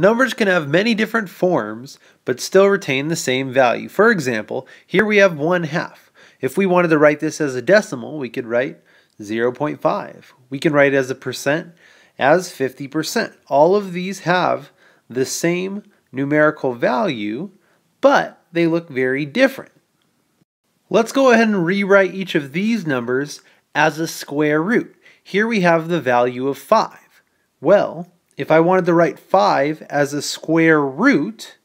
Numbers can have many different forms, but still retain the same value. For example, here we have 1 half. If we wanted to write this as a decimal, we could write 0.5. We can write it as a percent as 50%. All of these have the same numerical value, but they look very different. Let's go ahead and rewrite each of these numbers as a square root. Here we have the value of 5. Well, if I wanted to write 5 as a square root,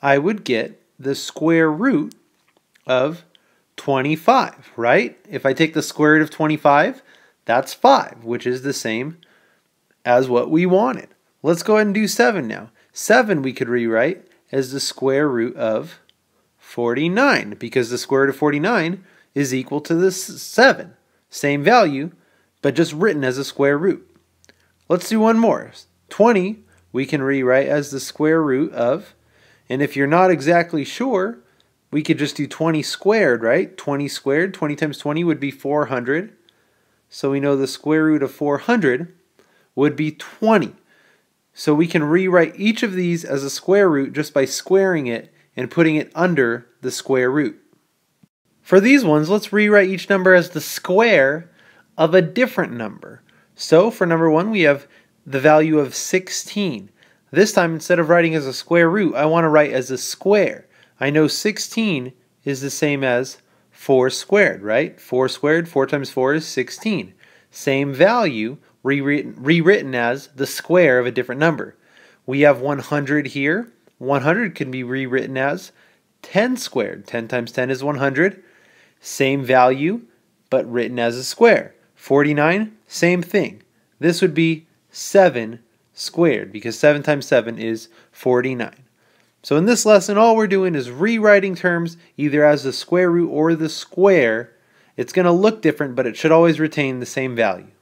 I would get the square root of 25, right? If I take the square root of 25, that's 5, which is the same as what we wanted. Let's go ahead and do 7 now. 7 we could rewrite as the square root of 49 because the square root of 49 is equal to the 7. Same value, but just written as a square root. Let's do one more. 20 we can rewrite as the square root of, and if you're not exactly sure, we could just do 20 squared, right? 20 squared, 20 times 20 would be 400. So we know the square root of 400 would be 20. So we can rewrite each of these as a square root just by squaring it and putting it under the square root. For these ones, let's rewrite each number as the square of a different number. So for number one, we have the value of 16. This time, instead of writing as a square root, I want to write as a square. I know 16 is the same as 4 squared, right? 4 squared, 4 times 4 is 16. Same value, rewritten, rewritten as the square of a different number. We have 100 here. 100 can be rewritten as 10 squared. 10 times 10 is 100. Same value, but written as a square. 49, same thing. This would be 7 squared because 7 times 7 is 49. So in this lesson, all we're doing is rewriting terms either as the square root or the square. It's going to look different, but it should always retain the same value.